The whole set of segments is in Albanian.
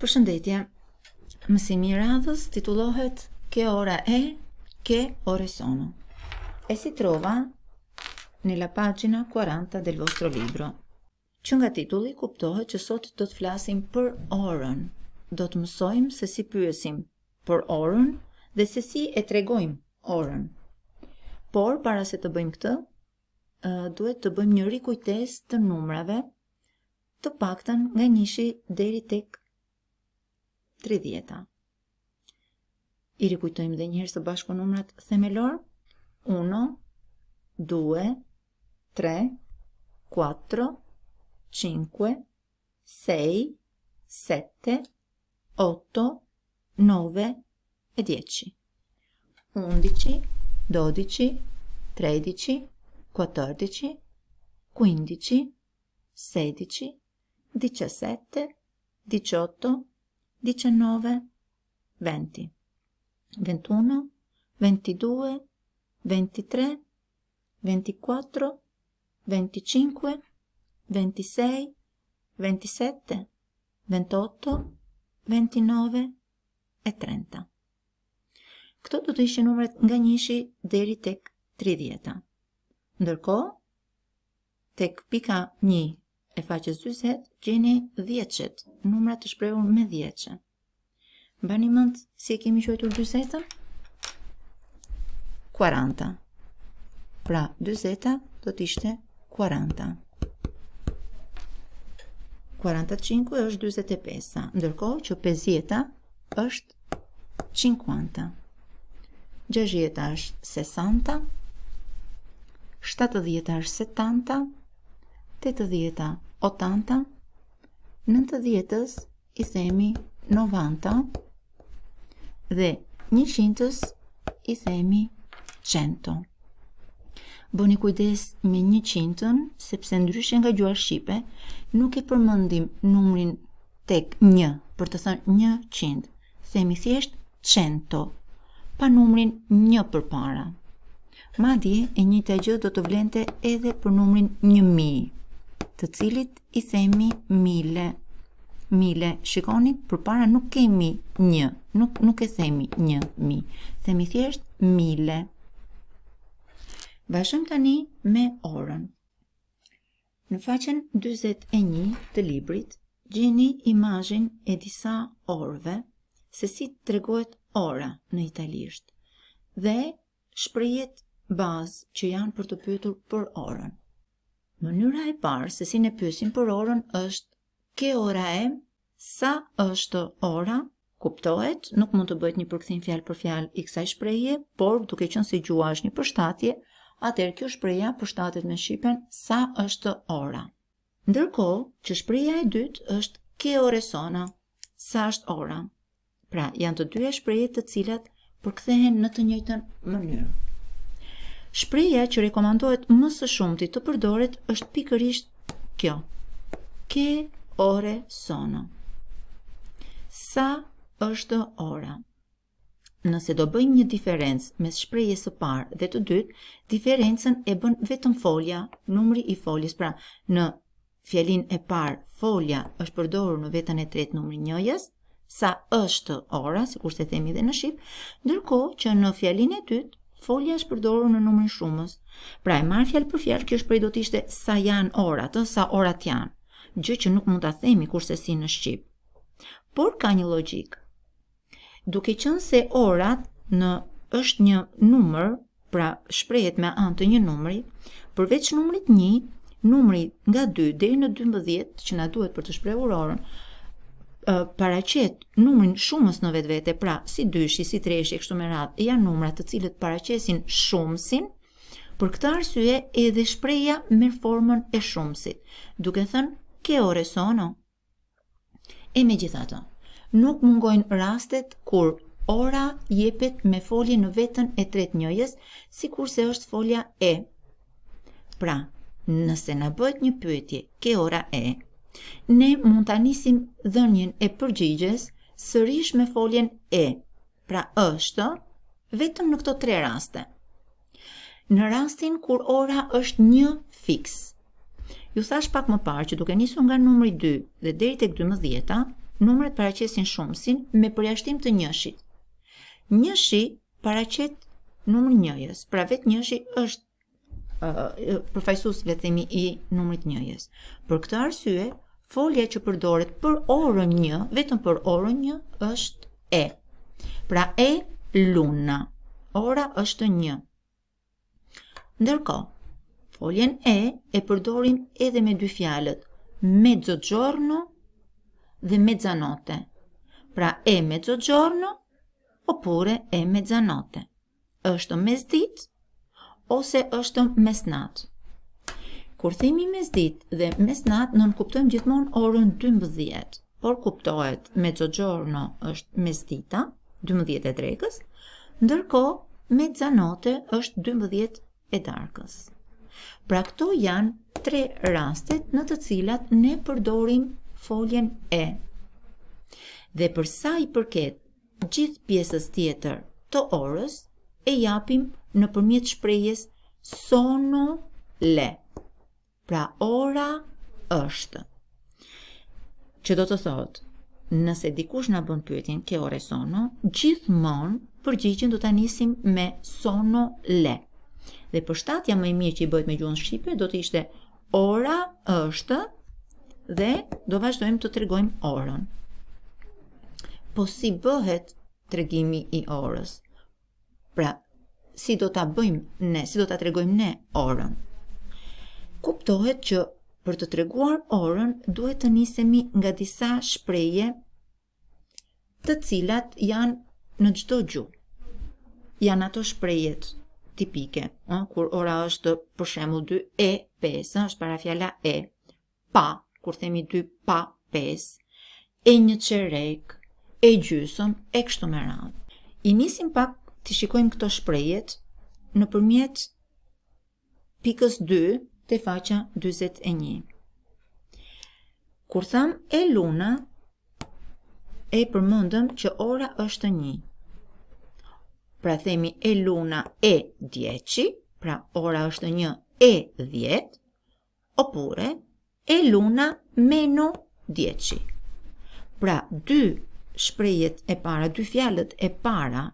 Përshëndetje. Mësimi i radhës titullohet Ke ora e, ke ore sono. E si trova nella pagina 40 del vostro libro. Që nga titulli kuptohet që sot do të flasim për orën. Do të mësojmë se si pyesim për orën dhe se si e tregojmë orën. Por para se të bëjmë këtë, duhet të bëjmë një rikujtesë të numrave, të paktën nga 1 deri tek 30. I rikujtojmë dhe njëherë së bashku numrat themelor. 1, 2, 3, 4, 5, 6, 7, 8, 9 e 10. 11, 12, 13, 14, 15, 16, 17, 18, 19, 20, 21, 22, 23, 24, 25, 26, 27, 28, 29 e 30. Këto do të ishë numret nga njëshi deri tek 30. Ndërko, tek pika 1 E faqës 20 gjeni 10-shet, numrat të shprehur me 10-shen. Bani mend si e kemi quajtur 40 40. Pra 40 do të ishte 40. 45 është 45-a, ndërkohë që 50 është 50-a. 60 është 60-a, 70 është 70-a, 80 otanta, në të djetës i themi novanta, dhe një shintës i themi qento. Boni kujdes me një qintën, sepse ndryshën nga gjuar shqipe, nuk e përmëndim numrin tek një, për të thënë një qintë, themi thjesht qento, pa numrin një për para. di, e një të gjë do të vlente edhe për numrin një mijë të cilit i themi mile. Mile, shikoni, përpara nuk kemi një, nuk, nuk e themi një mi, themi thjesht mile. Vashëm tani me orën. Në faqen 21 të librit, gjeni imajin e disa orëve, se si të regohet ora në italisht, dhe shprejet bazë që janë për të pytur për orën. Mënyra e parë se si ne pyesim për orën është ke ora e sa është ora? Kuptohet, nuk mund të bëhet një përkthim fjalë për fjalë i kësaj shprehje, por duke qenë se gjua është një përshtatje, atëherë kjo shpreja përshtatet me shqipen sa është ora. Ndërkohë, që shprehja e dytë është ke ore sona, sa është ora. Pra, janë të dyja shprehje të cilat përkthehen në të njëjtën mënyrë. Shpreja që rekomandohet më së shumti të përdoret është pikërisht kjo. Ke ore sono. Sa është ora? Nëse do bëjmë një diferencë mes shprehjes së parë dhe të dytë, diferencën e bën vetëm folja, numri i foljes. Pra, në fjalinë e parë folja është përdorur në vetën e tretë numri njëjës, sa është ora, sikur se themi edhe në shqip, ndërkohë që në fjalinë e dytë Folja është përdorur në numrin shumës. Pra e marr fjallë për fjalë, kjo është prej do të ishte sa janë orat, ë sa orat janë, gjë që nuk mund ta themi kurse si në shqip. Por ka një logjikë. Duke qenë se orat në është një numër, pra shprehet me anë të një numri, përveç numrit 1, numri nga 2 deri në 12 që na duhet për të shprehur orën paraqet numrin shumës në vetvete, pra si dyshi, si treshi, kështu me radhë, janë numrat të cilët paraqesin shumësin, për këtë arsye edhe shpreja me formën e shumësit, duke thënë ke ore sono. E me gjitha të, nuk mungojnë rastet kur ora jepet me folje në vetën e tret njëjës, si kurse është folja e. Pra, nëse në bëjt një pyetje, ke ora e. Ne mund të anisim dhënjen e përgjigjes sërish me foljen e, pra është, vetëm në këto tre raste. Në rastin kur ora është një fix. Ju thash pak më parë që duke nisur nga numri 2 dhe deri tek 12-a, numrat paraqesin shumsin me përjashtim të njëshit. Njëshi paraqet numrin 1-s, pra vetë njëshi është përfajsus le të themi i numrit njëjes. Për këtë arsye, folja që përdoret për orën 1, vetëm për orën 1 është e. Pra e luna. Ora është një. Ndërkohë, foljen e e përdorim edhe me dy fjalët, mezzogiorno dhe mezzanotte. Pra e mezzogiorno oppure e mezzanotte. Është mesditë ose është mesnat. Kur themi mesdit dhe mesnat, nën kuptojmë gjithmonë orën 12, por kuptohet me të gjorno është mesdita, 12 e drekës, ndërko me të zanote është 12 e darkës. Pra këto janë tre rastet në të cilat ne përdorim foljen e. Dhe përsa i përket gjithë pjesës tjetër të orës, e japim në përmjet shprejes sono le. Pra ora është. Që do të thot, nëse dikush nga bën pyetin ke ore sono, gjithmonë përgjigjen do të anisim me sono le. Dhe për shtatja më e mirë që i bëjt me gjuhën Shqipe, do të ishte ora është dhe do vazhdojmë të tregojmë orën. Po si bëhet tregimi i orës? Pra, si do ta bëjmë ne, si do ta tregojmë ne orën? Kuptohet që për të treguar orën duhet të nisemi nga disa shprehje të cilat janë në çdo gjuhë. Janë ato shprehjet tipike, ë, kur ora është për shembull 2 e 5, është parafjala e. Pa, kur themi 2 pa 5, e një çerek, e gjysëm, e kështu me radhë. I nisim pak të shikojmë këto shprejet në përmjet pikës 2 të faqa 21. Kur thamë e luna, e përmëndëm që ora është një. Pra themi e luna e djeqi, pra ora është një e djetë, opure e luna meno djeqi. Pra dy shprejet e para, dy fjalet e para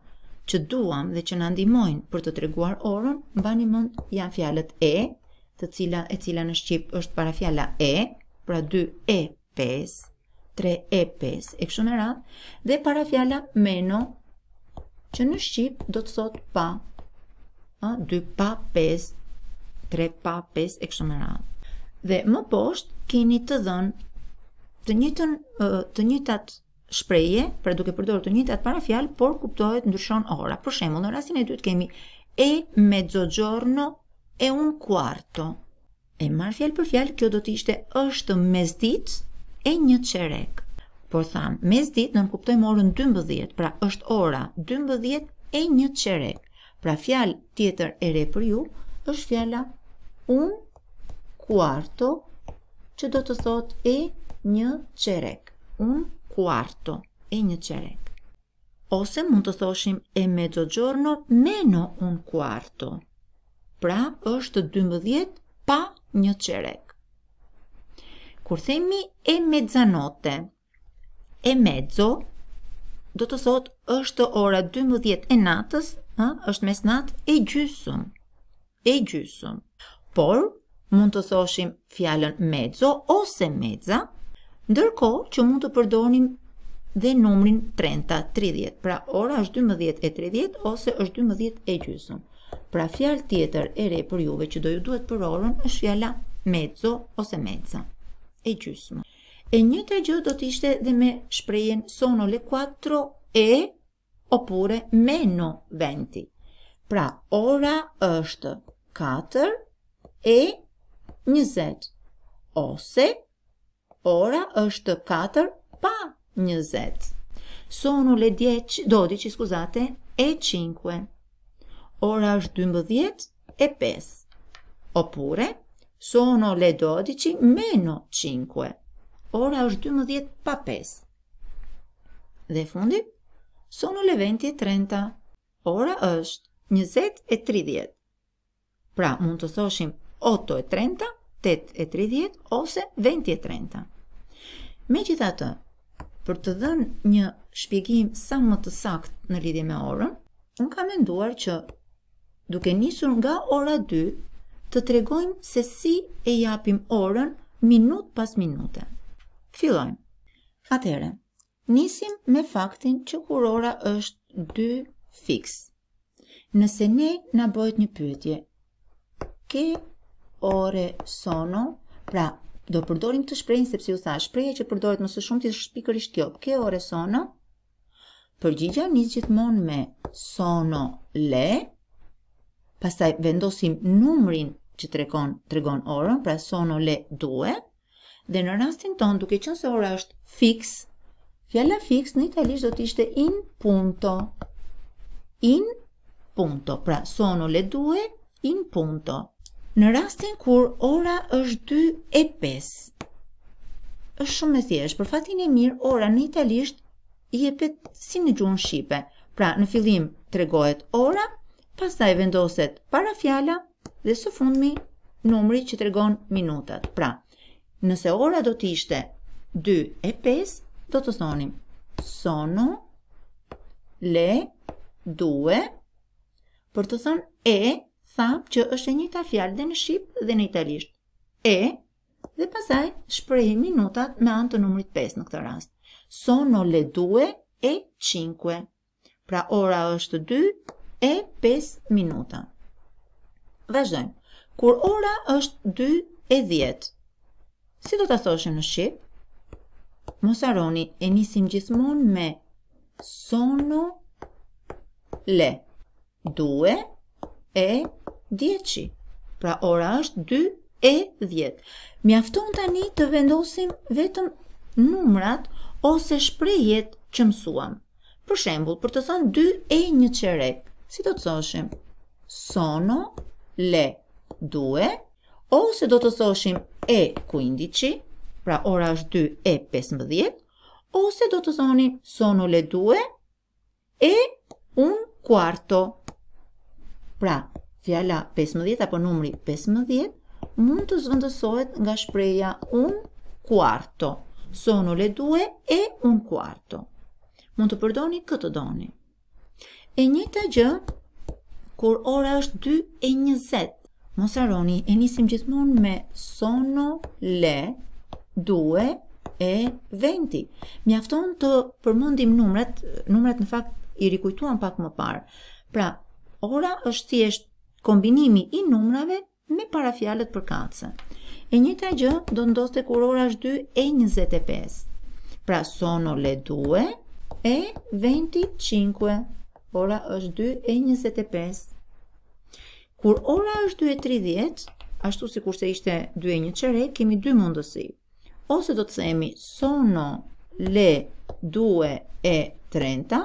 që duam dhe që na ndihmojnë për të treguar orën, mbani mend janë fjalët e, të cila e cila në shqip është para fjala e, pra 2 e 5, 3 e 5 e kështu me radhë dhe para fjala meno që në shqip do të thot pa. 2 pa 5, 3 pa 5 e kështu me radhë. Dhe më poshtë keni të dhënë të njëjtën të njëjtat shpreje, pra duke përdorur të njëjtat parafjalë, por kuptohet ndryshon ora. Për shembull, në rastin e dytë kemi e mezzogiorno e un quarto. E marr fjalë për fjalë, kjo do të ishte është mesdit e një çerek. Por tham, mesdit nën kuptojmë orën 12, pra është ora 12 e një çerek. Pra fjalë tjetër e re për ju është fjala un quarto që do të thot e një qerek. Un quarto e një qerek. Ose mund të thoshim e me të gjorno meno un quarto. Pra është 12 pa një qerek. Kur themi e me zanote, e me zo, do të thot është ora 12 e natës, ha? është mes natë e gjysëm. E gjysëm. Por, mund të thoshim fjallën mezzo ose meza, ndërko që mund të përdonim dhe numrin 30-30, pra ora është 12.30 ose është 12.30. Pra fjalë tjetër e re për juve që do ju duhet për orën është fjalla mezzo ose mezza, e gjysmë. E një të gjë do t'ishte dhe me shprejen sono le 4 e opure me no venti. Pra ora është 4 e 20, ose 20 ora është 4 pa 20. Sonu le 10, 12, skuzate, e 5. Ora është 12 e 5. Opure, sono le 12 meno 5. Ora është 12 pa 5. Dhe fundi, sono le 20 e 30. Ora është 20 e 30. Pra, mund të thoshim 8 e 30, 8 e 30 ose 20 e 30. Me gjitha të, për të dhënë një shpjegim sa më të sakt në lidhje me orën, unë kam menduar që duke njësur nga ora 2, të tregojmë se si e japim orën minut pas minute. Filojmë. Atere, nisim me faktin që kur ora është 2 fix. Nëse ne në bojt një pytje, ke ore sono, pra do përdorim të shprehin sepse u tha shpreha që përdoret më së shumti është pikërisht kjo. Ke ore sono? Përgjigja nis gjithmonë me sono le. Pastaj vendosim numrin që tregon tregon orën, pra sono le due. Dhe në rastin ton duke qenë se ora është fix, fjala fix në italisht do të ishte in punto. In punto, pra sono le due in punto në rastin kur ora është 2 e 5. është shumë e thjeshtë, për fatin e mirë, ora në italisht i jepet si në gjuhën shqipe. Pra, në fillim tregohet ora, pastaj vendoset para dhe së fundmi numri që tregon minutat. Pra, nëse ora do të ishte 2 e 5, do të thonim sono le 2 për të thonë e tham që është e njëta fjalë dhe në shqip dhe në italisht. E dhe pasaj shprehi minutat me anë të numrit 5 në këtë rast. Sono le 2 e 5. Pra ora është 2 e 5 minuta. Vazhdojmë. Kur ora është 2 e 10. Si do ta thoshim në shqip? Mos e nisim gjithmonë me sono le 2 e 10, Pra ora është 2 e 10. Mjafton tani të vendosim vetëm numrat ose shprejet që mësuam. Për shembul, për të thonë 2 e 1 qerek, si do të thoshim? Sono, le, 2, ose do të thoshim e 15, pra ora është 2 e 15, ose do të thoni sono le 2 e un quarto. Pra, fjala 15 apo numri 15 mund të zvendësohet nga shpreja un quarto. Sono le due e un quarto. Mund të përdoni këtë doni. E njëjta gjë kur ora është 2 e Mos harroni, e nisim gjithmonë me sono le due e venti. Mjafton të përmendim numrat, numrat në fakt i rikujtuan pak më parë. Pra, ora është thjesht kombinimi i numrave me parafjalët për kacën. E një gjë do ndosë të kur ora është 2 e 25. Pra sono le 2 e 25. Ora është 2 e 25. Kur ora është 2 e 30, ashtu si kurse ishte 2 e 1 qëre, kemi 2 mundësi. Ose do të themi sono le 2 e 30,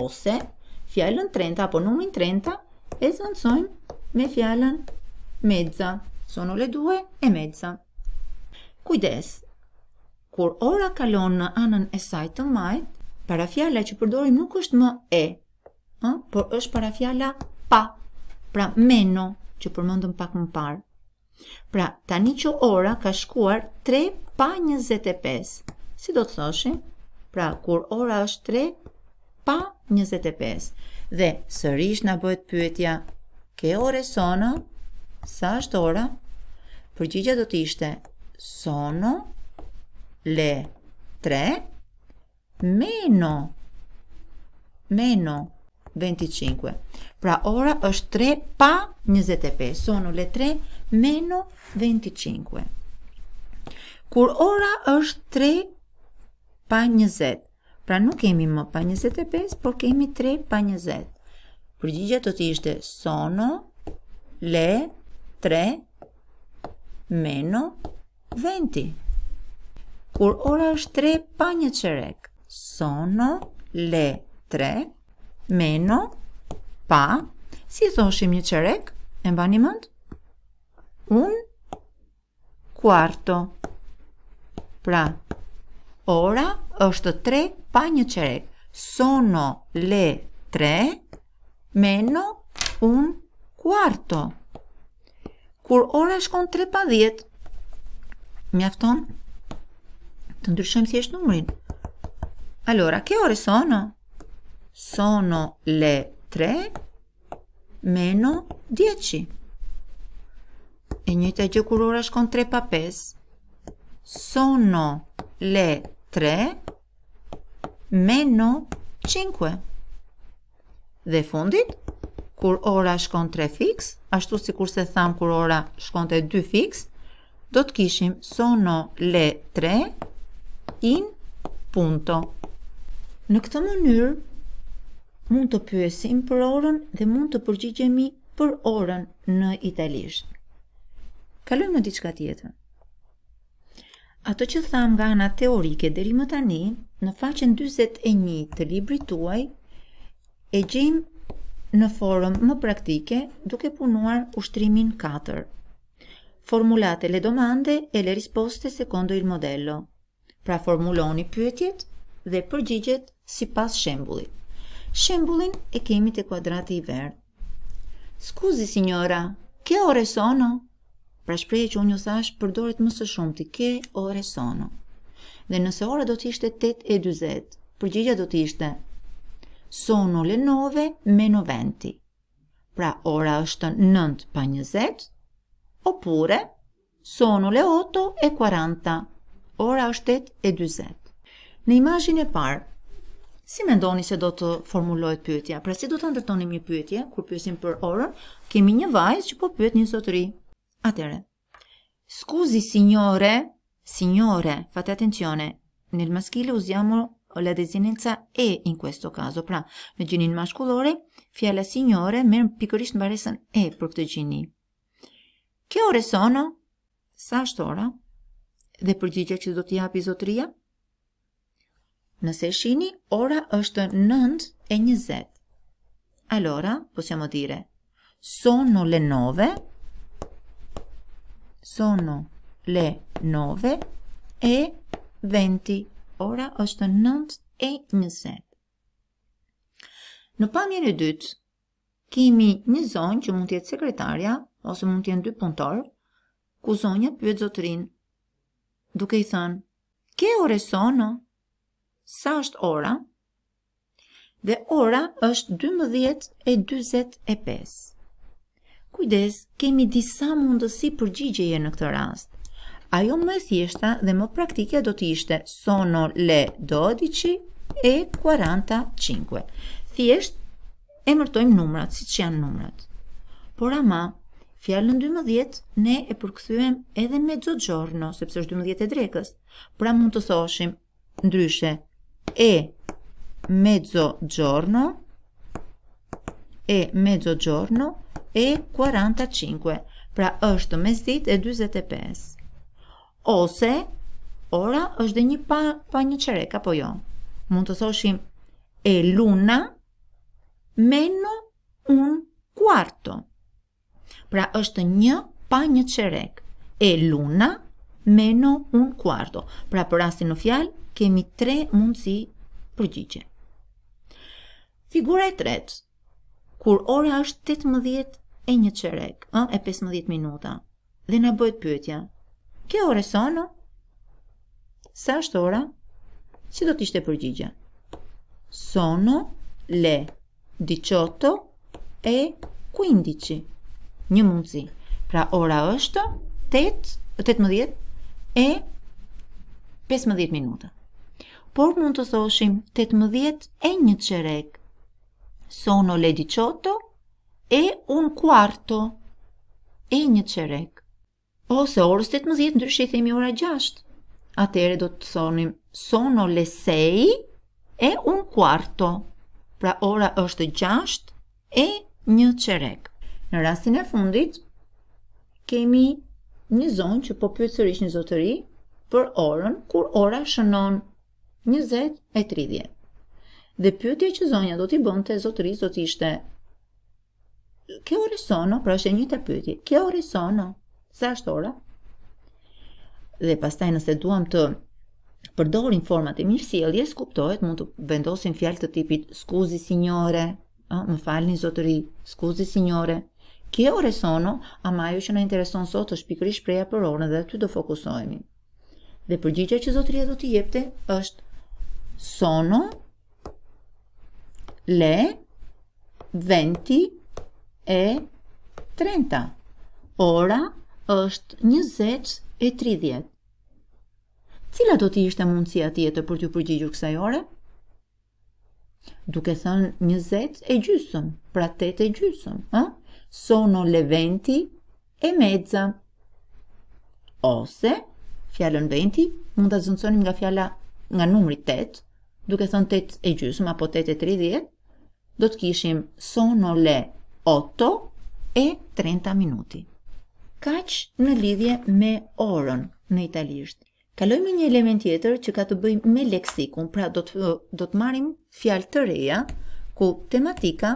ose fjallën 30 apo numrin 30, e zënësojmë me fjallën medza, sono le duhe e medza. Kujdes, kur ora kalon në anën e sajtë të majtë, para fjalla që përdorim nuk është më e, a? por është para fjalla pa, pra meno, që përmëndëm pak më parë. Pra, tani që ora ka shkuar 3 pa 25, si do të thoshim, pra, kur ora është 3 pa 25, dhe sërish në bëhet pyetja ke ore sono sa është ora përgjigja do të ishte sono le tre meno meno 25 pra ora është 3 pa 25 sono le tre meno 25 kur ora është 3 pa Pra nuk kemi më pa 25, por kemi 3 pa 20. Përgjigja do të ishte sono, le, 3, meno, 20. Kur ora është 3 pa një çerek, sono, le, 3, meno, pa, si thoshim një çerek, e mbani mend? Un, quarto. Pra, ora është 3 pa një qerek. Sono le 3 meno un quarto. Kur ora shkon 3 pa 10, mjafton të ndryshojmë thjesht numrin. Allora, ke ore sono? Sono le 3 meno 10. E njëjta gjë kur ora shkon 3 pa 5. Sono le 3 meno 5. Dhe fundit, kur ora shkon 3 fix, ashtu si kur se tham kur ora shkon të 2 fix, do të kishim sono le 3 in punto. Në këtë mënyrë, mund të pyesim për orën dhe mund të përgjigjemi për orën në italisht. Kalojmë në diçka tjetër. Ato që tham nga ana teorike deri më tani, në faqen 41 të librit tuaj, e gjim në forum më praktike duke punuar ushtrimin 4. Formulate le domande e le risposte secondo il modello. Pra formuloni pyetjet dhe përgjigjet si pas shembulit. Shembulin e kemi të kuadrati i verë. Skuzi, signora, ke ore sono? Pra shpreje që unë ju thash përdoret më së shumë ti ke ore sono. Dhe nëse ora do të ishte 8:40, përgjigja do të ishte sono le 9 me 20. Pra ora është 9 pa 20, oppure sono le 8 e 40. Ora është 8:40. Në imazhin e parë Si me ndoni se do të formulojt pyetja? Pra si do të ndërtonim një pyetje, kur pyesim për orën, kemi një vajzë që po pyet një sotëri. Atere, scusi signore, signore, fate attenzione, nel maschile usiamo la desinenza e in questo caso, pra në gjinin mashkullore, fjalla signore merë pikërisht në baresën e për këtë gjinin. Kjo ore sono, sa ora, dhe përgjigja që do t'i t'ja zotria, Nëse shini, ora është nënd e njëzet. Allora, possiamo dire, sono le nove, sono le nove e venti ora është nënt e njëset. Në pamjën e dytë, kemi një zonë që mund tjetë sekretarja, ose mund tjenë dy punëtorë, ku zonjët për zotërinë, duke i thënë, ke ore sono, sa është ora, dhe ora është 12 e 25. Kujdes, kemi disa mundësi përgjigjeje në këtë rast. Ajo më e thjeshta dhe më praktike do të ishte sono le 12 e 45. Thjesht e mërtojmë numrat, si që janë numrat. Por ama, fjallën 12, ne e përkëthujem edhe me dzo gjorno, sepse është 12 e drekës. Pra mund të thoshim, ndryshe, e me gjorno, e me gjorno, e 45, pra është mesdit e 45. Ose, ora është dhe një pa, pa një qerek, apo jo? Mund të thoshim, e luna meno un quarto. Pra është një pa një qerek. E luna meno un quarto. Pra për rastin në fjalë, kemi tre mundësi përgjigje. Figura e tretë, kur ora është 18 e një qerek, e 15 minuta. Dhe na bëhet pyetja. Kjo ore sono? Sa është ora? Si do të ishte përgjigja? Sono le 18 e 15. Një mundësi. Pra ora është 8, 18 e 15 minuta. Por mund të thoshim 18 e një qerek, sono le 18 e un quarto e një çerek. Ose orës 18 ndryshe i themi ora 6. Atëherë do të thonim sono le 6 e un quarto. Pra ora është 6 e një çerek. Në rastin e fundit kemi një zonë që po pyet sërish një zotëri për orën kur ora shënon 20:30 dhe pyetja që zonja do t'i bënte zotërisë do ishte, Kë ore sono? Pra është e njëjta pyetje. Kë ore sono? Sa është ora? Dhe pastaj nëse duam të përdorim format e mirësjelljes, kuptohet mund të vendosim fjalë të tipit skuzi signore, ë, më falni zotëri, skuzi signore. Kë ore sono? a ajo që na intereson sot është pikërisht preja për orën dhe aty do fokusohemi. Dhe përgjigja që zotëria do t'i jepte është sono, le venti e trenta. Ora është një e tri Cila do t'i ishte mundësia tjetër për t'ju përgjigjur kësaj ore? Duke thënë një e gjysëm, pra tete gjysëm, ha? Sono le venti e mezza. Ose, fjallën venti, mund të zëndësonim nga fjalla nga numri tete, duke thënë tete e gjysëm, apo tete e do të kishim sono le oto e 30 minuti. Kaq në lidhje me orën në italisht. Kalojmë një element tjetër që ka të bëjmë me leksikun, pra do të, do të marim fjalë të reja, ku tematika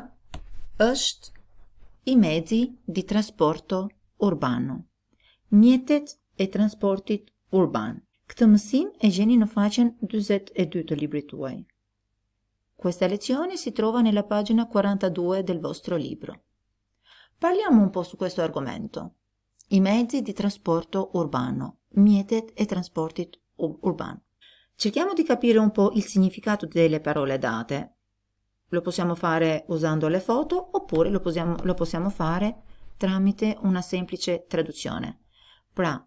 është i mezi di transporto urbano. Mjetet e transportit urban. Këtë mësim e gjeni në faqen 22 të libri tuaj. Questa lezione si trova nella pagina 42 del vostro libro. Parliamo un po' su questo argomento. I mezzi di trasporto urbano, mietet e trasporti urbano. Cerchiamo di capire un po' il significato delle parole date. Lo possiamo fare usando le foto oppure lo possiamo, lo possiamo fare tramite una semplice traduzione. Pra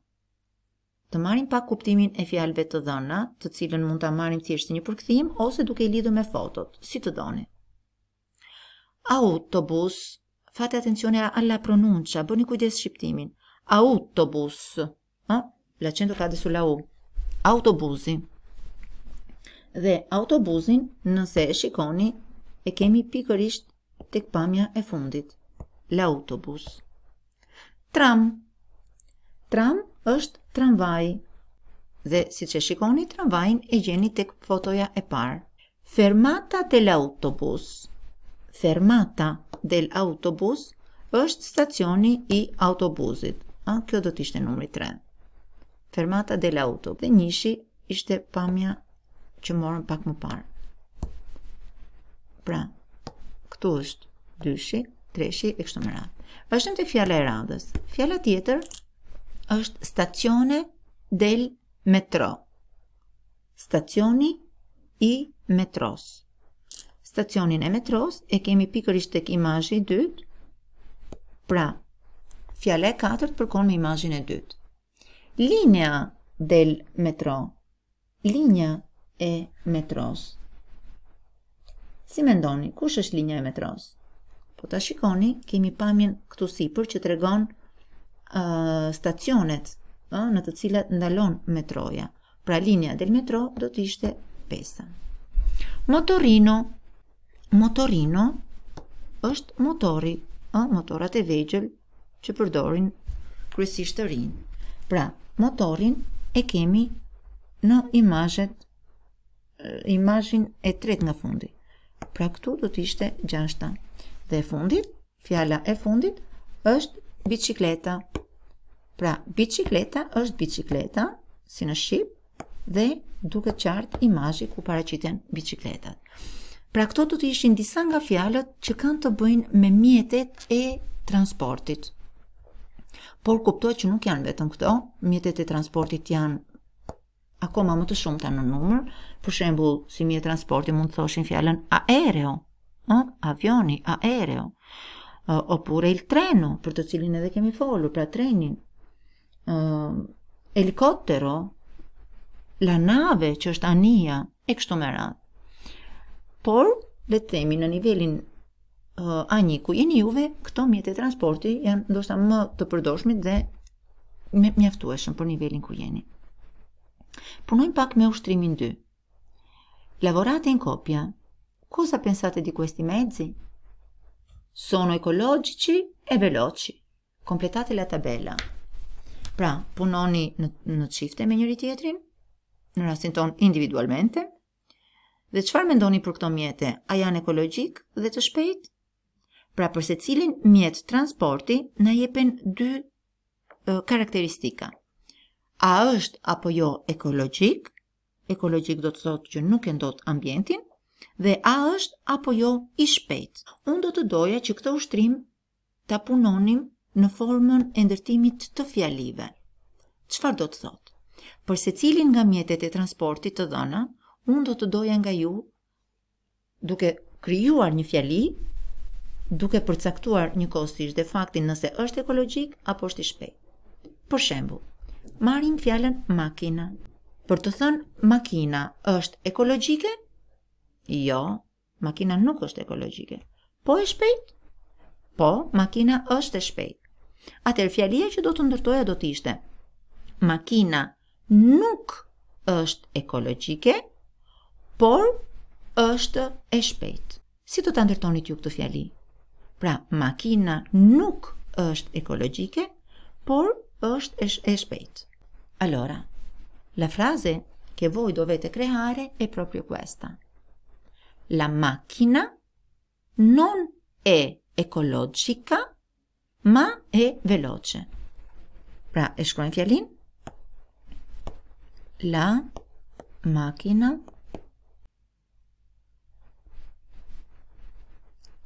të marrim pa kuptimin e fjalëve të dhëna, të cilën mund ta marrim thjesht një përkthim ose duke i lidhur me fotot, si të doni. Autobus. Fate atenzione alla pronuncia, bëni kujdes shqiptimin. Autobus. Ha? La cento cade sulla u. Autobusi. Dhe autobusin, nëse e shikoni, e kemi pikërisht tek pamja e fundit. La autobus. Tram. Tram është tramvaj. Dhe si që shikoni tramvajin e gjeni tek fotoja e parë. Fermata del autobus. Fermata del autobus është stacioni i autobusit. A, kjo do t'ishte numri 3. Fermata del autobus. Dhe njëshi ishte pamja që morën pak më parë. Pra, këtu është dyshi, treshi e kështu më radhë. Vashëm të fjala e radhës. Fjala tjetër është stacione del metro. Stacioni i metros. Stacionin e metros e kemi pikërisht tek imazhi i dytë. Pra, fjala e katërt përkon me imazhin e dytë. Linja del metro. Linja e metros. Si mendoni, kush është linja e metros? Po ta shikoni, kemi pamjen këtu sipër që tregon uh, stacionet uh, në të cilat ndalon metroja. Pra linja del metro do të ishte pesa. Motorino Motorino është motori, ë uh, motorat e vegjël që përdorin kryesisht rin. Pra, motorin e kemi në imazhet imazhin e tret nga fundi pra këtu do të ishte gjashta dhe fundit, fjalla e fundit është bicikleta. Pra, bicikleta është bicikleta, si në Shqip, dhe duke qartë imajë ku paracitën bicikletat. Pra, këto të të ishin disa nga fjalët që kanë të bëjnë me mjetet e transportit. Por kuptoj që nuk janë vetëm këto, mjetet e transportit janë akoma më të shumë të në numër, për shembul, si mjetë transporti mund të thoshin fjallën aereo, avioni, aereo uh, opure il treno, për të cilin edhe kemi folur, pra trenin, uh, elikotero, la nave që është anija, e kështu më ratë. Por, le të themi në nivelin uh, ani ku jeni juve, këto mjete transporti janë ndoshta më të përdoshmit dhe me mjaftueshëm për nivelin ku jeni. Punojmë pak me ushtrimin 2. Lavorate in coppia. Cosa pensate di questi mezzi? sono ekologjici e veloci. Kompletate la tabela. Pra, punoni në, në qifte me njëri tjetrin, në rastin ton individualmente, dhe qëfar mendoni për këto mjete, a janë ekologjik dhe të shpejt? Pra, përse cilin mjetë transporti, na jepen dy karakteristika. A është apo jo ekologjik, ekologjik do të thotë që nuk e ndot ambientin, dhe a është apo jo i shpejtë. Unë do të doja që këtë ushtrim ta punonim në formën e ndërtimit të fjalive. Çfarë do të thotë? Për secilin nga mjetet e transportit të dhëna, unë do të doja nga ju duke krijuar një fjali, duke përcaktuar një kostisht dhe faktin nëse është ekologjik apo është i shpejt. Për shembu, marim fjallën makina. Për të thënë makina është ekologjike, Jo, makina nuk është ekologjike. Po e shpejt? Po, makina është e shpejt. Atër fjalia që do të ndërtoja do të ishte, makina nuk është ekologjike, por është e shpejt. Si do të ndërtoni t'ju këtë fjalli? Pra, makina nuk është ekologjike, por është e, shpejt. Allora, la fraze che voi dovete creare è proprio questa. la macchina non è ecologica, ma è veloce. Bra, escranfialin. La macchina.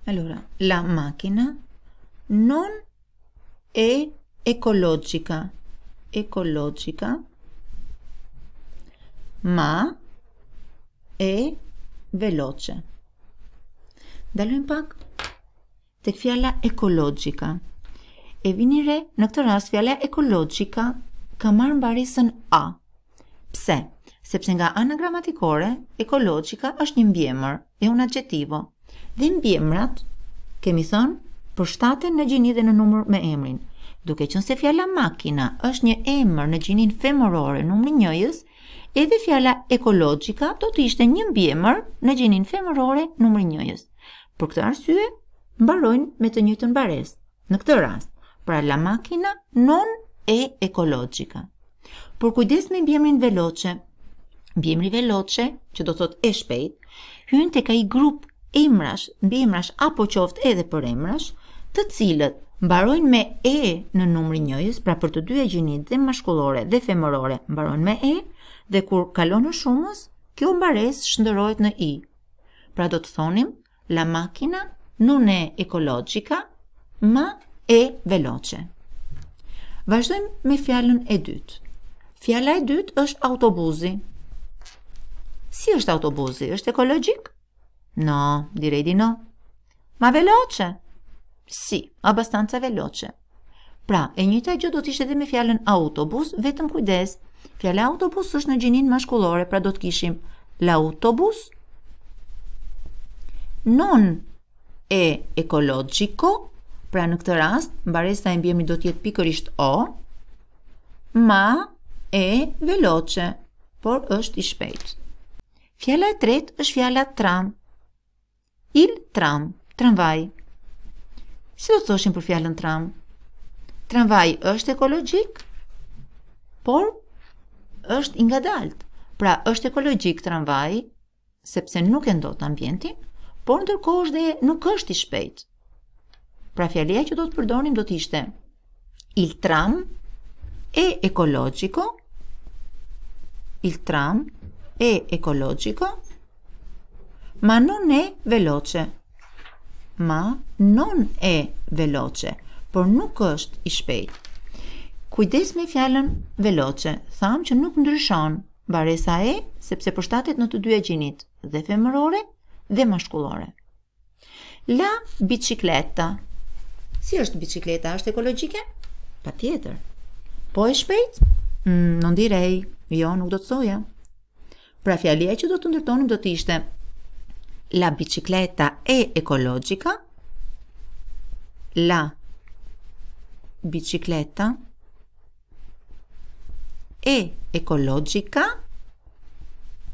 Allora, la macchina non è ecologica, ecologica, ma è veloce. Dalojmë pak të fjalla ekologjika. E vini re, në këtë rast, fjala ekologjika ka marë në barisën A. Pse? Sepse nga A në gramatikore, ekologjika është një mbjemër, e unë adjetivo. Dhe në mbjemërat, kemi thonë, për në gjinit dhe në numër me emrin. Duke që nëse fjala makina është një emër në gjinin femërore numër njëjës, edhe fjala ekologjika do të ishte një mbjemër në gjinin femërore numër njëjës. Për këtë arsye, mbarojnë me të njëtën bares. Në këtë rast, pra la makina non e ekologjika. Por kujdes me mbiemrin veloqe, mbjemri veloqe, që do thot e shpejt, hyn të ka i grup emrash, mbjemrash apo qoftë edhe për emrash, të cilët mbarojnë me e në 1 njëjës, pra për të dy e gjinit dhe maskullore dhe femërore mbarojnë me e, dhe kur kalon në shumës, kjo mbares shëndërojt në i. Pra do të thonim, la makina non e ekologjika, ma e veloqe. Vazhdojmë me fjallën e dytë. Fjalla e dytë është autobuzi. Si është autobuzi? është ekologjik? No, direjdi no. Ma veloqe? Si, a veloce. veloqe. Pra, e njëta gjë do t'ishtë edhe me fjallën autobuz, vetëm kujdes, Fjala autobus është në gjinin mashkullore, pra do të kishim l'autobus, non e ekologjiko, pra në këtë rast, mbaresa e mbjemi do tjetë pikërisht o, ma e veloce, por është i shpejt. Fjala e tret është fjala tram. Il tram, tramvaj. Si do të thoshim për fjallën tram? Tramvaj është ekologjik, por është i ngadalt. Pra, është ekologjik tramvaj, sepse nuk e ndot ambientin, por ndërkohë është dhe nuk është i shpejt. Pra fjalia që do të përdonim do të ishte il tram e ekologjiko, il tram e ekologjiko, ma non e veloce. Ma non e veloce, por nuk është i shpejt. Kujdes me fjalën veloce, tham që nuk ndryshon baresa e, sepse përshtatet në të dy e gjinit, dhe femërore dhe mashkullore. La bicikleta. Si është bicikleta? Është ekologjike? Pa tjetër. Po e shpejt? Mm, në jo, nuk do të soja. Pra fjalia që do të ndërtonim do të ishte La bicikleta e ekologjika La bicikleta e ekologjika e ecologica,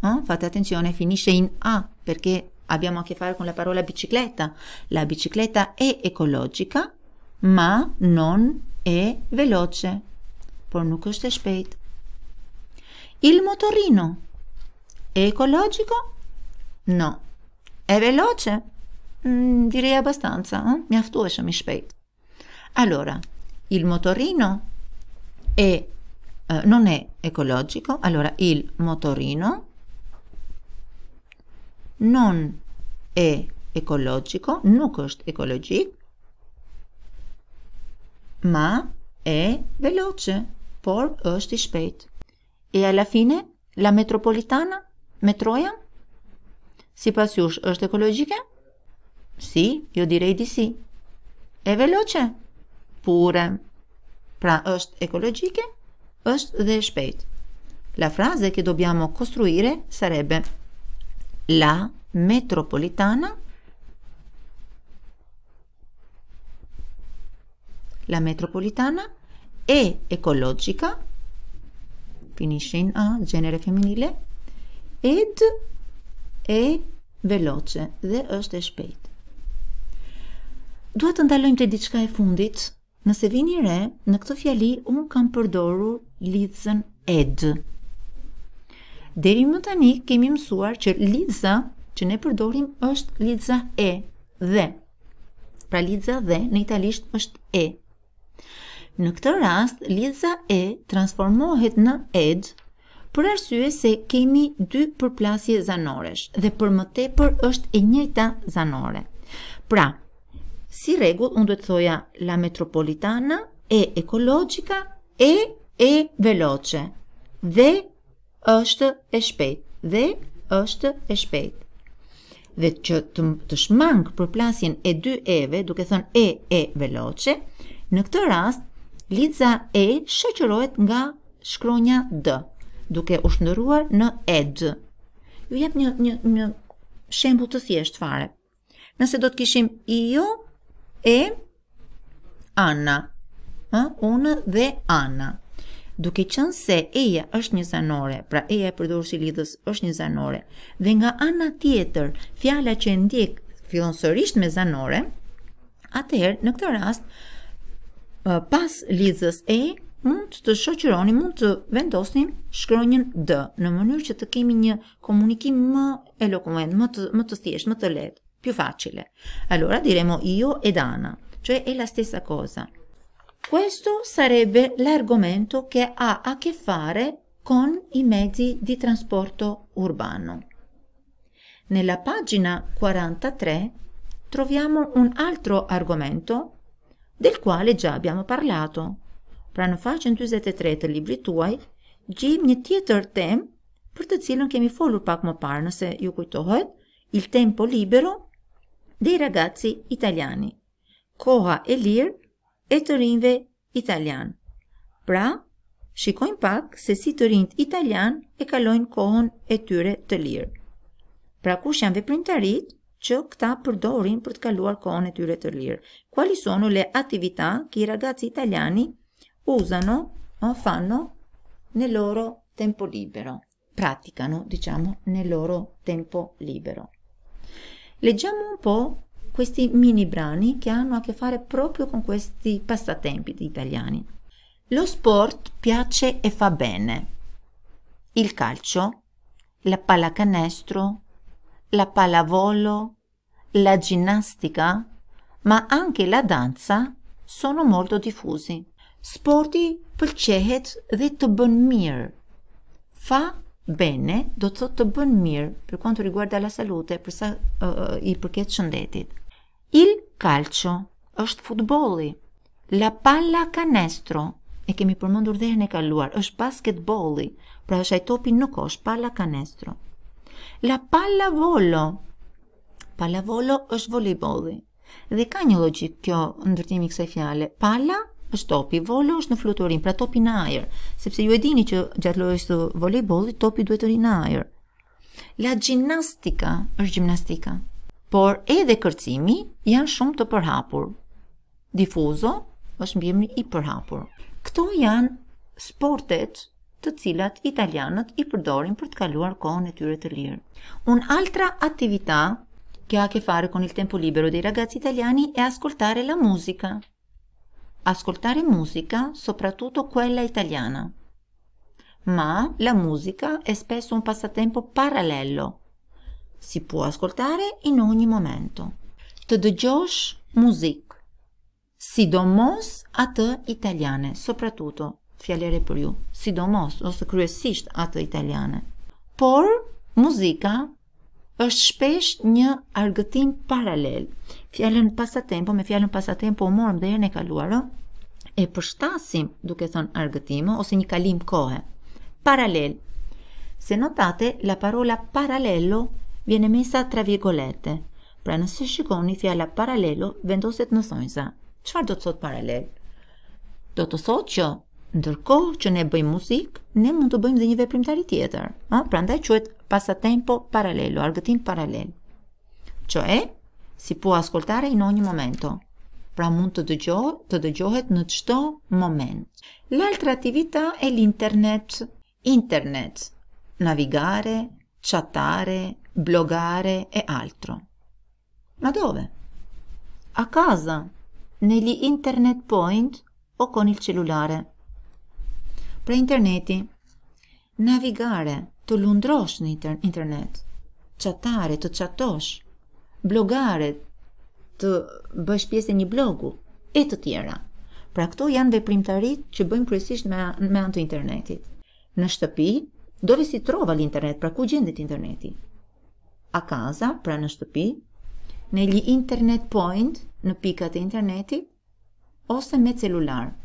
eh? fate attenzione, finisce in A perché abbiamo a che fare con la parola bicicletta. La bicicletta è ecologica, ma non è veloce. Pornucoste spät. Il motorino è ecologico? No. È veloce? Mm, direi abbastanza. Eh? Mi aftuosa mi spät. Allora, il motorino è Eh, non è ecologico. Allora, il motorino non è ecologico, nuk është ekologjik, ma è veloce, por është i shpejt. E alla fine, la metropolitana, metroja, si pas jush është ekologjike? Si, jo direi di si. E veloce? Pure. Pra është ekologjike? është dhe e shpejt. La frase che dobbiamo costruire sarebbe La metropolitana La metropolitana è ecologica finisce in A, genere femminile ed è veloce dhe është e shpejt. Duhet të ndalojmë të diçka e fundit, Nëse vini re, në këtë fjali unë kam përdoru lidhësën ed. Deri më tani kemi mësuar që lidhësa që ne përdorim është lidhësa e dhe. Pra lidhësa dhe në italisht është e. Në këtë rast, lidhësa e transformohet në ed për arsye se kemi dy përplasje zanoresh dhe për më tepër është e njëta zanore. Pra, si regull unë duhet thoja la metropolitana e ekologjika e e veloce dhe është e shpejt dhe është e shpejt dhe që të, të shmangë për plasjen e dy eve duke thonë e e veloce në këtë rast lidza e shëqërojt nga shkronja dë duke u shndëruar në ed ju jep një, një, një shembu të thjesht fare nëse do të kishim i jo e Anna. Ë, unë dhe Anna. Duke qënë se eja është një zanore, pra eja e përdorë si lidhës është një zanore, dhe nga ana tjetër, fjala që e ndjek fillonësërisht me zanore, atëherë, në këtë rast, pas lidhës e, mund të shoqëroni, mund të vendosnim shkronjën D, në mënyrë që të kemi një komunikim më elokument, më të, më të thjesht, më të letë. più facile. Allora diremo io ed Anna, cioè è la stessa cosa. Questo sarebbe l'argomento che ha a che fare con i mezzi di trasporto urbano. Nella pagina 43 troviamo un altro argomento del quale già abbiamo parlato. Prano facen 23 libri tuaj, gjim një tjetër tem për të cilën kemi folur pak më parë, nëse ju kujtohet, il tempo libero dhe i ragazzi italiani. Koha e lirë e të rinjve italian. Pra, shikojmë pak se si të rinjt italian e kalojnë kohën e tyre të lirë. Pra, kush janë veprimtarit që këta përdorin për të kaluar kohën e tyre të lirë? Quali sono le attività che i ragazzi italiani usano o fanno nel loro tempo libero? Praticano, diciamo, nel loro tempo libero. Leggiamo un po' questi mini brani che hanno a che fare proprio con questi passatempi italiani. Lo sport piace e fa bene. Il calcio, la pallacanestro, la pallavolo, la ginnastica, ma anche la danza sono molto diffusi. Sporty përqehet dhe të bën mirë. Fa bene do të thotë të bën mirë për kuanto riguarda la salute, përsa sa uh, i përket shëndetit. Il calcio është futbolli. La palla canestro e kemi përmendur dhe e kaluar, është basketbolli, pra është ajtopi topi në kosh, palla canestro. La palla volo. Palla volo është voleybolli. Dhe ka një logjik kjo ndërtimi kësaj fjale. Palla është topi, volo është në fluturim, pra topi në ajer, sepse ju e dini që gjatë lojës të volejboli, topi duhet të rinë në ajer. La gjinastika është gjimnastika, por edhe kërcimi janë shumë të përhapur. Difuzo është mbjemi i përhapur. Këto janë sportet të cilat italianët i përdorin për të kaluar kohën e tyre të lirë. Un altra attività che ha a che fare con il tempo libero dei ragazzi italiani è ascoltare la musica ascoltare musica, soprattutto quella italiana. Ma la musica è spesso un passatempo parallelo. Si può ascoltare in ogni momento. Të dëgjosh muzik. Si do mos atë italiane, soprattutto, fjallere për ju, si do mos, ose kryesisht atë italiane. Por, muzika është shpesh një argëtim paralel. Fjalën pasatempo me fjalën pasatempo u morëm dhe e kaluar, ë? E përshtasim, duke thonë argëtim ose një kalim kohe. Paralel. Se notate la parola parallelo viene messa tra virgolette. Pra nëse shikoni fjala parallelo vendoset në thonjza. Çfarë do të thot paralel? Do të thot që ndërkohë që ne bëjmë muzikë, ne mund të bëjmë dhe një veprimtari tjetër, ha, prandaj quhet pasatempo paralelo, argëtim paralel. Ço e? Si po ascoltare in ogni momento. Pra mund të dëgjoj, të dëgjohet në çdo moment. L'altra attività è l'internet. Internet, navigare, chatare, bloggare e altro. Ma dove? A casa, negli internet point o con il cellulare. Pra interneti, navigare, të lundrosh në internet, qatare, të qatosh, blogare, të bësh pjesë një blogu, e të tjera. Pra këto janë veprimtarit që bëjmë kryesisht me, me anë të internetit. Në shtëpi, do si trova lë internet, pra ku gjendet interneti? A kaza, pra në shtëpi, në një internet point, në pikat e interneti, ose me celular,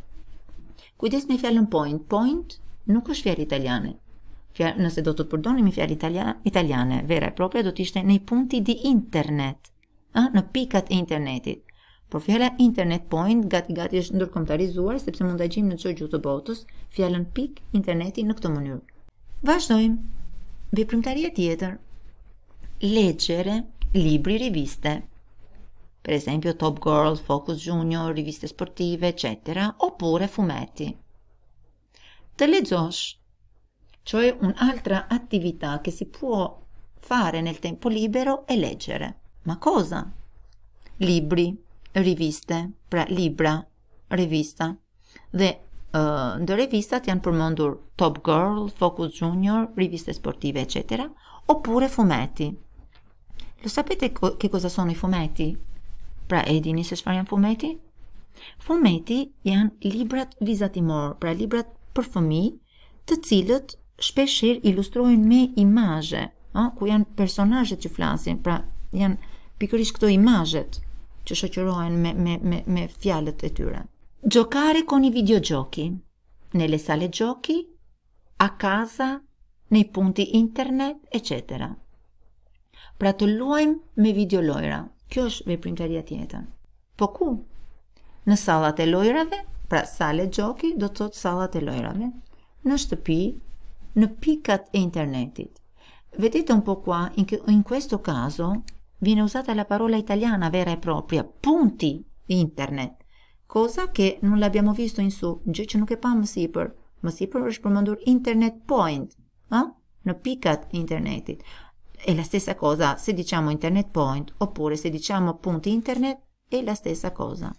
Kujdes me fjalën point. Point nuk është fjalë italiane. Fjall, nëse do të përdonim një fjalë italia, italiane, vera e propria do të ishte nei punti di internet, ëh, në pikat e internetit. Por fjala internet point gati gati është ndërkomtarizuar sepse mund ta gjejmë në çdo gjuhë të botës fjalën pik interneti në këtë mënyrë. Vazhdojmë. Veprimtaria tjetër. Leggere libri riviste. per esempio Top Girl, Focus Junior, riviste sportive, eccetera, oppure fumetti. Telejosh, cioè un'altra attività che si può fare nel tempo libero è leggere. Ma cosa? Libri, riviste, pre, libra, rivista. The, uh, the rivista ti hanno promondo Top Girl, Focus Junior, riviste sportive, eccetera, oppure fumetti. Lo sapete co- che cosa sono i fumetti? Pra e dini se çfarë janë fumeti? Fumeti janë librat vizatimor, pra librat për fëmijë, të cilët shpeshherë ilustrohen me imazhe, ëh, ku janë personazhet që flasin, pra janë pikërisht këto imazhet që shoqërohen me me me me fjalët e tyre. Gjokari koni video gjoki, në lesale gjoki, a kaza, në i punti internet, eccetera. Pra të luajmë me video lojra. Kjo është veprimtaria tjetër. Po ku? Në sallat e lojrave, pra sale gjoki do të thot sallat e lojrave, në shtëpi, në pikat e internetit. Vetitën po qua in, in questo caso viene usata la parola italiana vera e propria, punti internet. Cosa che non l'abbiamo visto in su, gjë që nuk e pamë më sipër. Më sipër është përmendur internet point, ha? Në pikat e internetit. È la stessa cosa se diciamo internet point oppure se diciamo punti internet è la stessa cosa.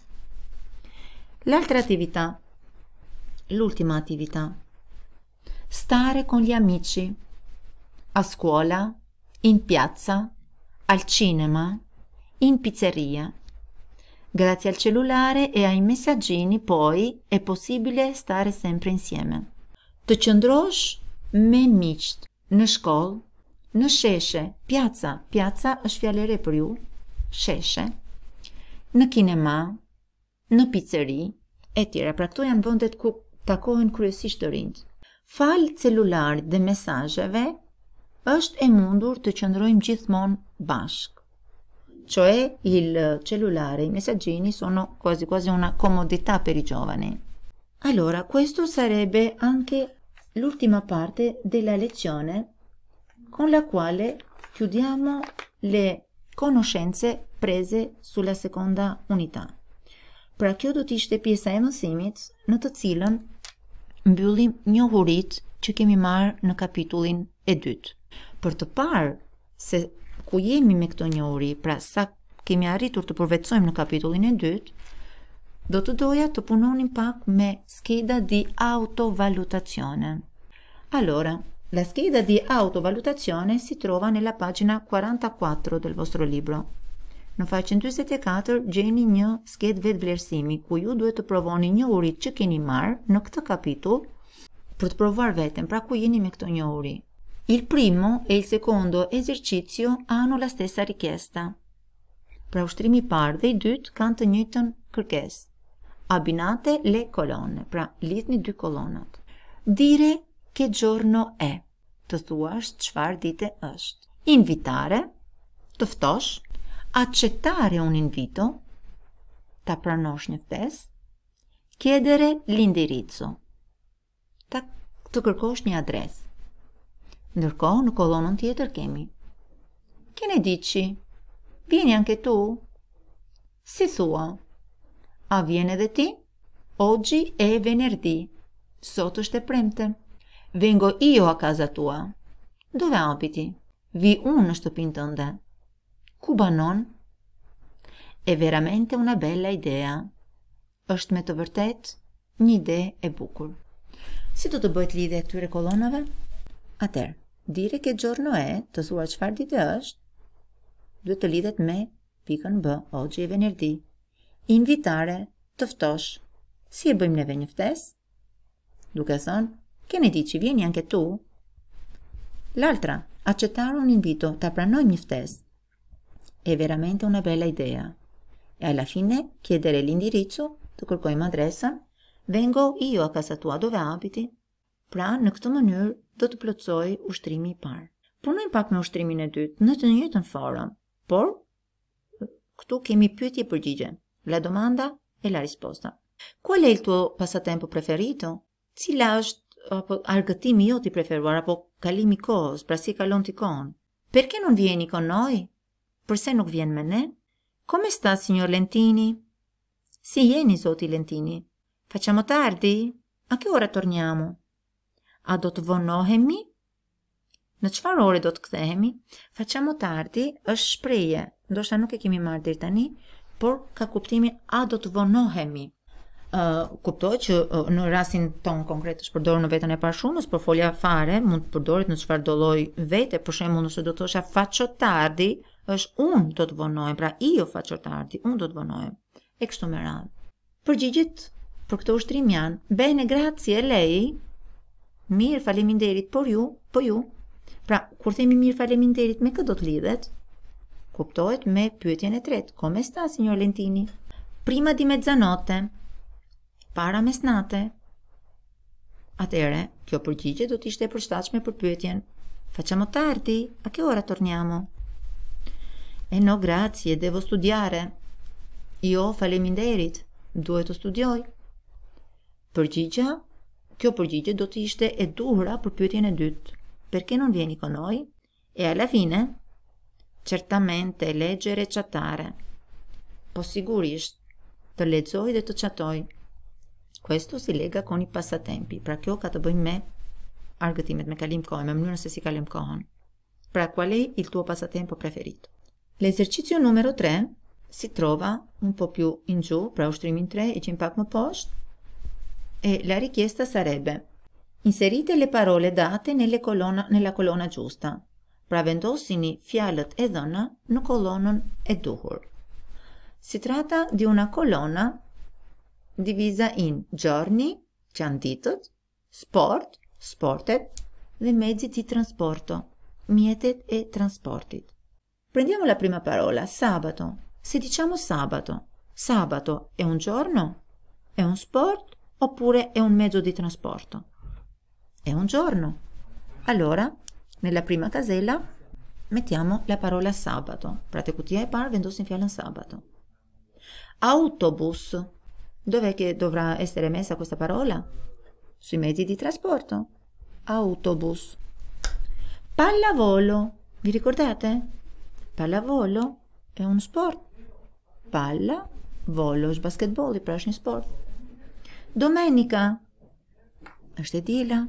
L'altra attività, l'ultima attività, stare con gli amici, a scuola, in piazza, al cinema, in pizzeria. Grazie al cellulare e ai messaggini poi è possibile stare sempre insieme. Të qëndrosh me miqt në shkollë, në sheshe, pjaca, pjaca është fjallere për ju, sheshe, në kinema, në pizzeri, e tjera. Pra këto janë vëndet ku takohen kryesisht të rinjë. Fal celularit dhe mesajëve është e mundur të qëndrojmë gjithmonë bashkë. Qoe il celulare, i mesajini sono quasi quasi una comodità per i giovani. Allora, questo sarebbe anche l'ultima parte della lezione con la quale chiudiamo le conoscenze prese sulla seconda unità. Pra kjo do të ishte pjesa e mësimit në të cilën mbyllim njohurit që kemi marrë në kapitullin e dytë. Për të parë se ku jemi me këto njohuri, pra sa kemi arritur të përvecojmë në kapitullin e dytë, do të doja të punonim pak me skeda di autovalutacione. Allora, La scheda di autovalutazione si trova nella pagina 44 del vostro libro. Në faqen 24 gjeni një sketë vetë vlerësimi ku ju duhet të provoni një uri që keni marë në këtë kapitull për të provuar veten, pra ku jeni me këto një uri. Il primo e il secondo esercizio hanno la stessa richiesta. Pra ushtrimi i parë dhe i dytë kanë të njëjtën kërkesë. Abinate le colonne, pra lidhni dy kolonat. Dire che giorno è? Të thuash çfarë dite është. Invitare, të ftosh, accettare un invito, ta pranosh një ftesë, chiedere l'indirizzo, ta të kërkosh një adresë. Ndërkohë në kolonën tjetër kemi Che ne dici? Vieni anche tu? Si thua. A viene dhe ti? Oggi è venerdì. Sot është e premte vengo io a casa tua. Dove apiti. Vi unë në të tënde. Ku banon? E veramente una bella idea. Është me të vërtet një ide e bukur. Si do të bëhet lidhe e këtyre kolonave? Atër, dire che giorno è, të thua çfarë ditë është? Duhet të lidhet me pikën B, oggi è venerdi. Invitare, të ftosh. Si e bëjmë neve një ftesë? Duke thënë, Che di që vieni anche tu, L'altra, a që taro un invito të pranoj njëftes? E veramente una bella idea. E alla fine, chiedere l'indirizzo, të kërkojmë adresën, vengo io a casa tua dove abiti. Pra, në këtë mënyrë, do të plëcoj ushtrimi i parë. Punojm pak me ushtrimin e dytë në të njëjtën forum, por këtu kemi pyetje përgjigje. La domanda e la risposta. Qual è il tuo passatempo preferito? Cila është apo argëtimi jo ti preferuar, apo kalimi kohës, pra si kalon ti kohën. Perke nuk vjen i konoj? Përse nuk vjen me ne? Kome sta, signor Lentini? Si jeni, zoti Lentini? Facciamo tardi? A che ora torniamo? A do të vonohemi? Në qëfar ore do të kthehemi? Facciamo tardi është shpreje, ndoshta nuk e kemi marrë dirë tani, por ka kuptimi a do të vonohemi kuptoj që uh, në rastin ton konkret është përdorur në veten e parshumës, por folja fare mund të përdoret në çfarëdo lloj vete, për shembull nëse do të thosha faqotardi, është unë do të vonojmë, pra i jo faqotardi, unë do të vonojmë. E kështu me radhë. Përgjigjet për këtë ushtrim janë: "Bene e grazie lei, mirë faleminderit por ju, po ju." Pra, kur themi mirë faleminderit, me kë do të lidhet? Kuptohet me pyetjen e tretë. Come sta, signor Lentini? Prima di mezzanotte para mesnate. Atere, kjo përgjigje do të ishte e përshtatshme për pyetjen. Facciamo tardi? A che ora torniamo? E no, grazie, devo studiare. Jo, faleminderit, duhet të studioj. Përgjigja? Kjo përgjigje do të ishte e duhura për pyetjen e dytë. Perché non vieni con noi? E alla fine? Certamente, leggere e chattare. Po sigurisht, të lexoj dhe të chatoj. Questo si lega con i passatempi. Pra kjo ka të bëj me argëtimet, me kalim kohën, me mënyrën se si kalim kohën. Pra quale il tuo passatempo preferito? L'esercizio numero 3 si trova un po' più in giù, pra ushtrimin 3 e që në pak më poshtë, E la richiesta sarebbe Inserite le parole date nelle colonna nella colonna giusta. Pra vendosini fjalët e dhëna në kolonën e duhur. Si tratta di una colonna divisa in giorni, gyantitot, sport, sported, le mezzi di trasporto, mietet e transportit. Prendiamo la prima parola, sabato. Se diciamo sabato, sabato è un giorno? È un sport oppure è un mezzo di trasporto? È un giorno. Allora, nella prima casella mettiamo la parola sabato. Pratecutia e par vendosi in fiala sabato. Autobus Dove che dovrà essere messa questa parola? Sui mezzi di trasporto. Autobus. Pallavolo. Vi ricordate? Pallavolo è un sport. Palla, volo, basketball, il prossimo sport. Domenica. Është dila.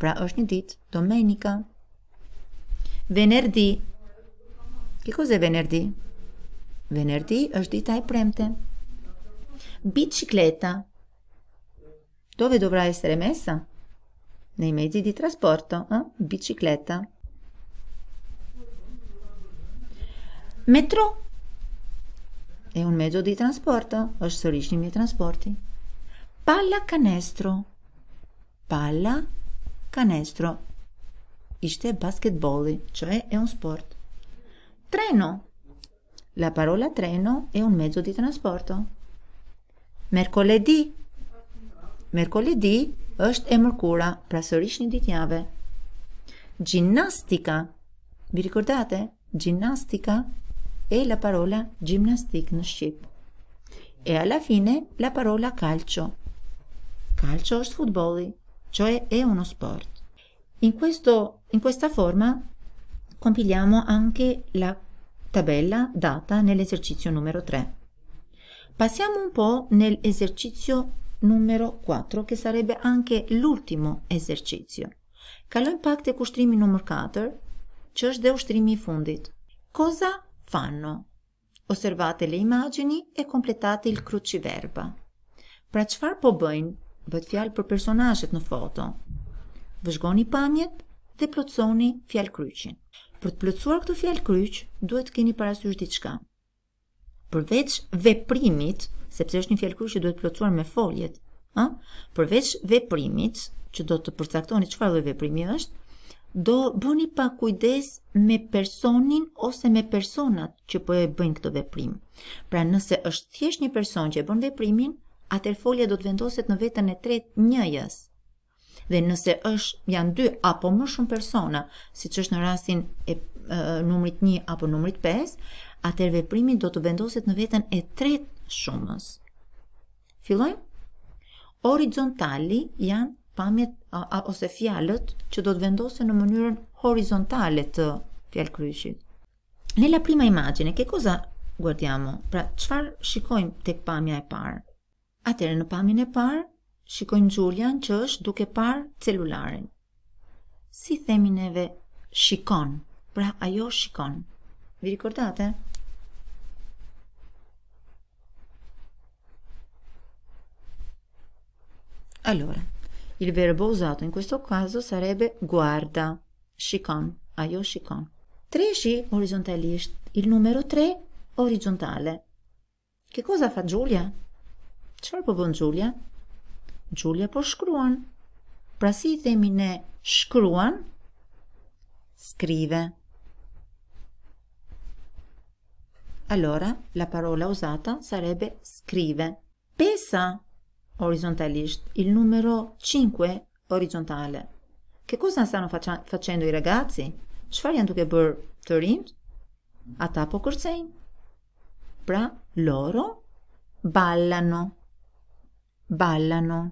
Pra është një ditë, domenika. Venerdì. Che cos'è venerdì? Venerdì është dita e premte. Bicicletta. Dove dovrà essere messa? Nei mezzi di trasporto. Eh? Bicicletta. Metro. È un mezzo di trasporto. Sono i miei trasporti. Pallacanestro. Palla, canestro. Iste basketball, cioè è un sport. Treno. La parola treno è un mezzo di trasporto. Merkoledi. Merkoledi është e mërkura, pra sërish një ditjave. Gjinnastika. Vi rikordate, gjinnastika e la parola gjimnastik në Shqip. E alla fine, la parola calcio. Calcio është futboli, cioè è uno sport. In, questo, in questa forma compiliamo anche la tabella data nell'esercizio numero 3. Passiamo un po' esercizio numero 4, che sarebbe anche l'ultimo esercizio. Kalojmë pak të kushtrimi nëmër 4, që është dhe ushtrimi i fundit. Cosa fanno? Osservate le imagini e completate il cruciverba. Pra qëfar po bëjnë, bët fjalë për personajet në foto. Vëzhgoni pamjet dhe plotësoni fjalë kryqin. Për të plotësuar këtë fjalë kryq, duhet të keni parasysh diçka përveç veprimit, sepse është një fjalkur që duhet plotësuar me foljet, ë? Përveç veprimit që do të përcaktoni çfarë lloj veprimi është, do bëni pa kujdes me personin ose me personat që po e bëjnë këtë veprim. Pra nëse është thjesht një person që e bën veprimin, atëherë folja do të vendoset në veten e tretë njëjës, dhe nëse është janë dy apo më shumë persona, siç është në rastin e, e numrit 1 apo numrit 5, atëherë veprimi do të vendosit në veten e tretë shumës. Fillojmë. Horizontali janë pamjet a, a, ose fjalët që do të vendosen në mënyrën horizontale të fjalkryqit. Në la prima imagine, ke cosa guardiamo? Pra, çfarë shikojmë tek pamja e parë? Atëherë në pamjen e parë shikojmë Gjulian që është duke par celularin. Si themi neve shikon, pra ajo shikon. Vi rikordate? Allora, il verbo usato in questo caso sarebbe guarda, shikon, ajo shikon. Treshi orizontalisht, il numero tre orizontale. Che cosa fa Giulia? Qërë po bon Giulia? Giulia? Gjulja po shkruan. Pra si i themi ne shkruan? Skrive. Allora, la parola usata sarebbe skrive. Pesa, orizontalisht, il numero 5, orizontale. Che cosa stanno facendo i ragazzi? Që farë janë duke bërë të rinjë? Ata po kërcejnë. Pra, loro, ballano. Ballano.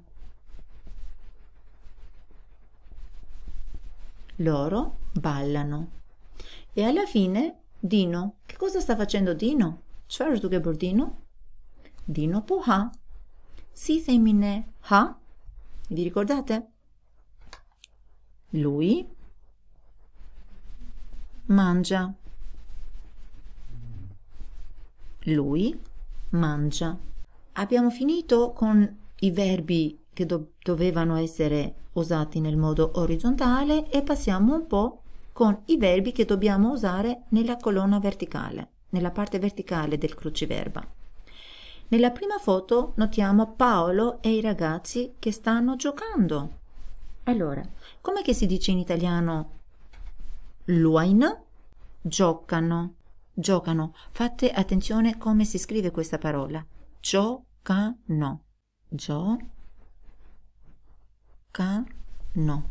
Loro ballano. E alla fine Dino, che cosa sta facendo Dino? Certo che Bordino? Dino può ha. Si femmine ha. Vi ricordate? Lui mangia. Lui mangia. Abbiamo finito con i verbi che do- dovevano essere usati nel modo orizzontale e passiamo un po' con i verbi che dobbiamo usare nella colonna verticale, nella parte verticale del cruciverba. Nella prima foto notiamo Paolo e i ragazzi che stanno giocando. Allora, come che si dice in italiano luain? Giocano, giocano. Fate attenzione come si scrive questa parola. Giocano, giocano Giocano.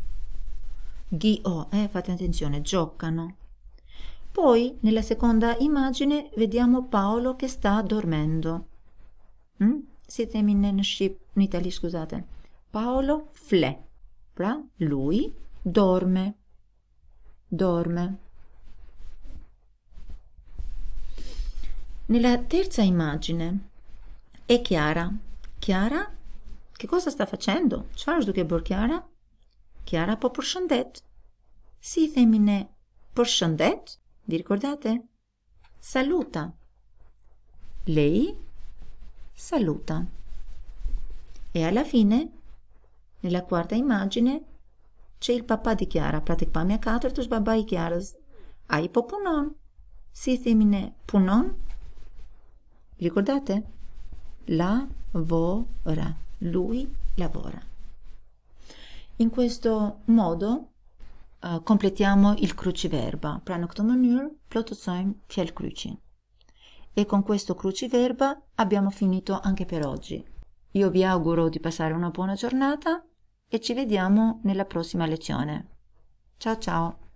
Ghio, eh, fate attenzione, giocano. Poi nella seconda immagine vediamo Paolo che sta dormendo. Mm? Sitemi in Italia, scusate. Paolo fle. Bra? Lui dorme. Dorme. Nella terza immagine è Chiara. Chiara Che cosa sta facendo? Qëfar është duke bërë Kjara? Kjara po përshëndet. Si i themi ne përshëndet? Di rikordate? Saluta. Lei saluta. E alla fine, nella quarta immagine, c'è il papà di Chiara, pratic 4 catertus babà i Chiaras. Ai po punon. Si themi ne punon? Ricordate? La vo ra. -ra. lui lavora. In questo modo uh, completiamo il cruciverba Pranoktomonur, Plotozoim, Fjellkrucin. E con questo cruciverba abbiamo finito anche per oggi. Io vi auguro di passare una buona giornata e ci vediamo nella prossima lezione. Ciao ciao!